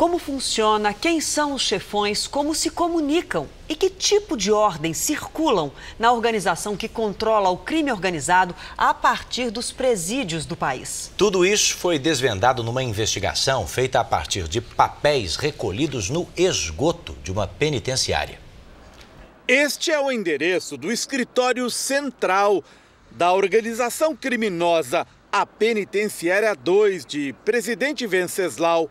Como funciona, quem são os chefões, como se comunicam e que tipo de ordens circulam na organização que controla o crime organizado a partir dos presídios do país. Tudo isso foi desvendado numa investigação feita a partir de papéis recolhidos no esgoto de uma penitenciária. Este é o endereço do escritório central da organização criminosa a Penitenciária 2 de Presidente Venceslau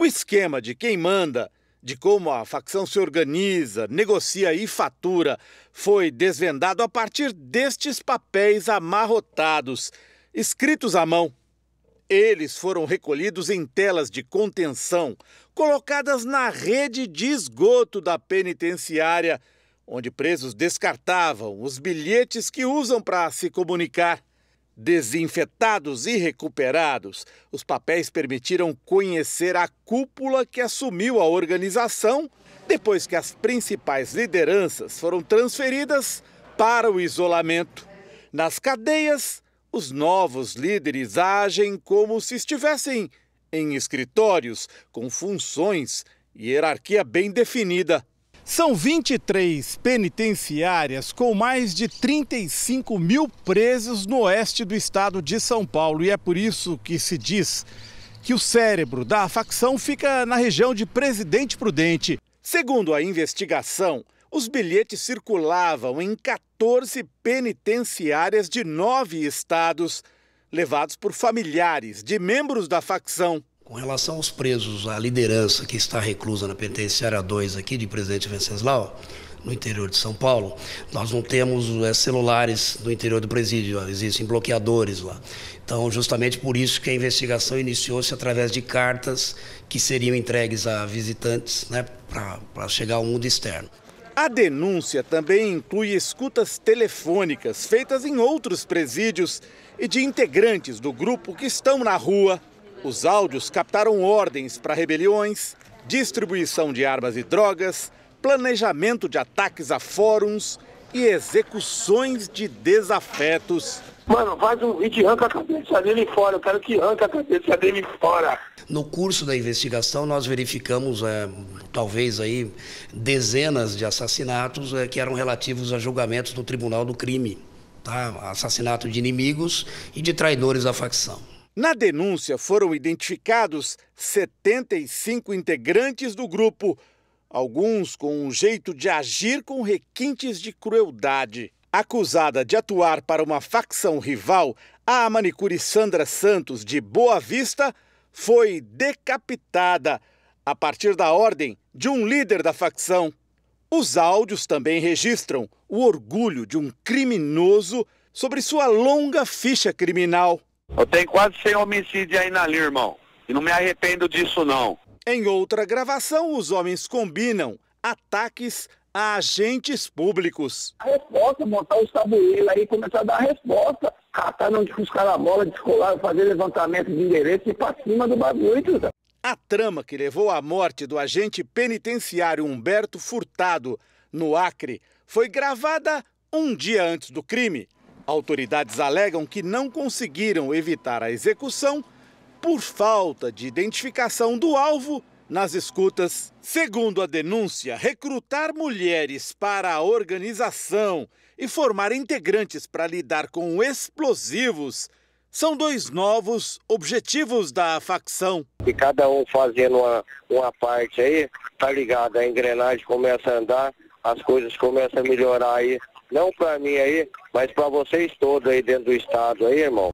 o esquema de quem manda, de como a facção se organiza, negocia e fatura, foi desvendado a partir destes papéis amarrotados, escritos à mão. Eles foram recolhidos em telas de contenção, colocadas na rede de esgoto da penitenciária, onde presos descartavam os bilhetes que usam para se comunicar. Desinfetados e recuperados, os papéis permitiram conhecer a cúpula que assumiu a organização depois que as principais lideranças foram transferidas para o isolamento. Nas cadeias, os novos líderes agem como se estivessem em escritórios com funções e hierarquia bem definida. São 23 penitenciárias com mais de 35 mil presos no oeste do estado de São Paulo. E é por isso que se diz que o cérebro da facção fica na região de Presidente Prudente. Segundo a investigação, os bilhetes circulavam em 14 penitenciárias de nove estados, levados por familiares de membros da facção. Com relação aos presos, a liderança que está reclusa na penitenciária 2 aqui de Presidente Venceslau, no interior de São Paulo, nós não temos é, celulares no interior do presídio, existem bloqueadores lá. Então, justamente por isso que a investigação iniciou-se através de cartas que seriam entregues a visitantes né, para chegar ao mundo externo. A denúncia também inclui escutas telefônicas feitas em outros presídios e de integrantes do grupo que estão na rua os áudios captaram ordens para rebeliões, distribuição de armas e drogas, planejamento de ataques a fóruns e execuções de desafetos. Mano, faz um vídeo e arranca a cabeça dele fora. Eu quero que arranca a cabeça dele fora. No curso da investigação, nós verificamos, é, talvez aí, dezenas de assassinatos é, que eram relativos a julgamentos do Tribunal do Crime. Tá? Assassinato de inimigos e de traidores à facção. Na denúncia foram identificados 75 integrantes do grupo, alguns com um jeito de agir com requintes de crueldade. Acusada de atuar para uma facção rival, a manicure Sandra Santos, de Boa Vista, foi decapitada a partir da ordem de um líder da facção. Os áudios também registram o orgulho de um criminoso sobre sua longa ficha criminal. Eu tenho quase 100 homicídios ainda ali, irmão. E não me arrependo disso, não. Em outra gravação, os homens combinam ataques a agentes públicos. A resposta, montar o tabuleiros aí, começar a dar a resposta. Catar onde tipo, os caras bola, descolar, fazer levantamento de endereço e ir pra cima do bagulho, A trama que levou à morte do agente penitenciário Humberto Furtado, no Acre, foi gravada um dia antes do crime. Autoridades alegam que não conseguiram evitar a execução por falta de identificação do alvo nas escutas. Segundo a denúncia, recrutar mulheres para a organização e formar integrantes para lidar com explosivos são dois novos objetivos da facção. E cada um fazendo uma, uma parte aí, tá ligado? A engrenagem começa a andar, as coisas começam a melhorar aí não para mim aí, mas para vocês todos aí dentro do estado aí, irmão.